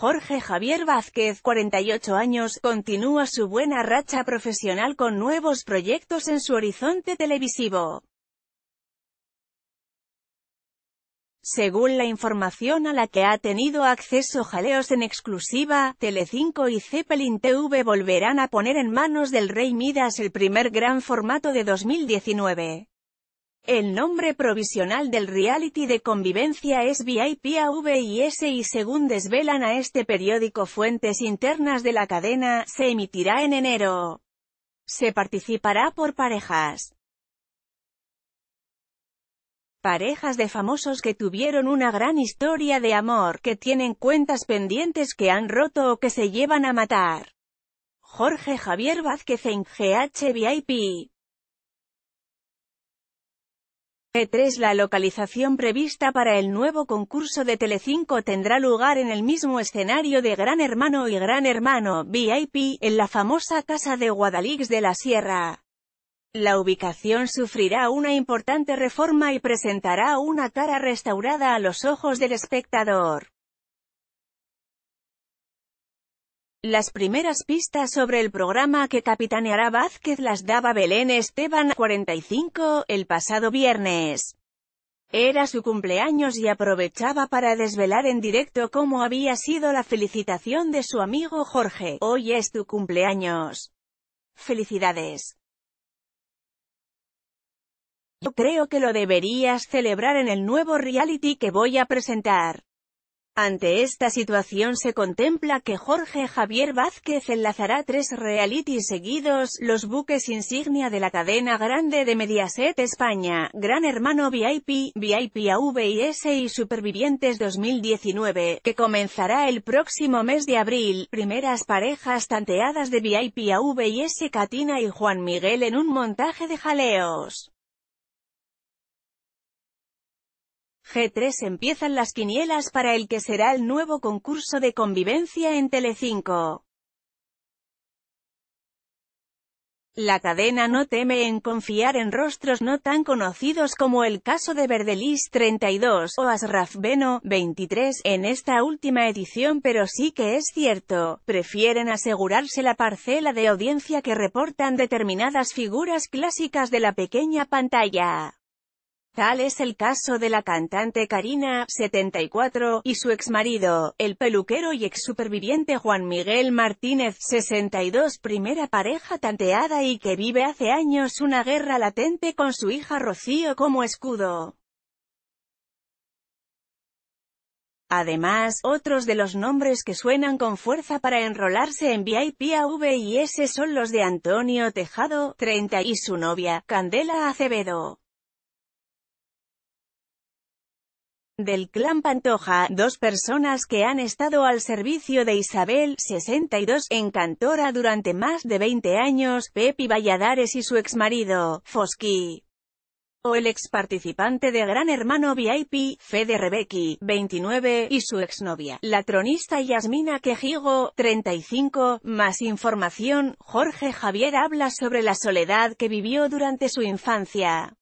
Jorge Javier Vázquez, 48 años, continúa su buena racha profesional con nuevos proyectos en su horizonte televisivo. Según la información a la que ha tenido acceso Jaleos en exclusiva, Telecinco y Zeppelin TV volverán a poner en manos del Rey Midas el primer gran formato de 2019. El nombre provisional del reality de convivencia es VIP AVIS y según desvelan a este periódico fuentes internas de la cadena, se emitirá en enero. Se participará por parejas. Parejas de famosos que tuvieron una gran historia de amor, que tienen cuentas pendientes que han roto o que se llevan a matar. Jorge Javier Vázquez en GHVIP 3 La localización prevista para el nuevo concurso de Telecinco tendrá lugar en el mismo escenario de Gran Hermano y Gran Hermano VIP, en la famosa Casa de Guadalix de la Sierra. La ubicación sufrirá una importante reforma y presentará una cara restaurada a los ojos del espectador. Las primeras pistas sobre el programa que capitaneará Vázquez las daba Belén Esteban, 45, el pasado viernes. Era su cumpleaños y aprovechaba para desvelar en directo cómo había sido la felicitación de su amigo Jorge. Hoy es tu cumpleaños. Felicidades. Yo creo que lo deberías celebrar en el nuevo reality que voy a presentar. Ante esta situación se contempla que Jorge Javier Vázquez enlazará tres reality seguidos, los buques insignia de la cadena grande de Mediaset España, Gran Hermano VIP, VIP AVS y Supervivientes 2019, que comenzará el próximo mes de abril, primeras parejas tanteadas de VIP AVS Katina y Juan Miguel en un montaje de jaleos. G3 empiezan las quinielas para el que será el nuevo concurso de convivencia en Telecinco. La cadena no teme en confiar en rostros no tan conocidos como el caso de Verdelis 32 o Asraf Beno 23 en esta última edición pero sí que es cierto, prefieren asegurarse la parcela de audiencia que reportan determinadas figuras clásicas de la pequeña pantalla. Tal es el caso de la cantante Karina, 74, y su exmarido, el peluquero y ex superviviente Juan Miguel Martínez, 62, primera pareja tanteada y que vive hace años una guerra latente con su hija Rocío como escudo. Además, otros de los nombres que suenan con fuerza para enrolarse en VIP VIS son los de Antonio Tejado, 30, y su novia, Candela Acevedo. del clan Pantoja, dos personas que han estado al servicio de Isabel, 62, en Cantora durante más de 20 años, Pepi Valladares y su exmarido, Fosqui. O el ex participante de Gran Hermano VIP, Fede Rebecki, 29, y su exnovia, la tronista Yasmina Quejigo, 35. Más información, Jorge Javier habla sobre la soledad que vivió durante su infancia.